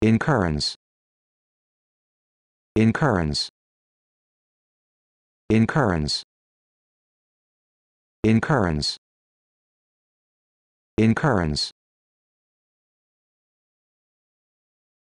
incurrence incurrence incurrence incurrence incurrence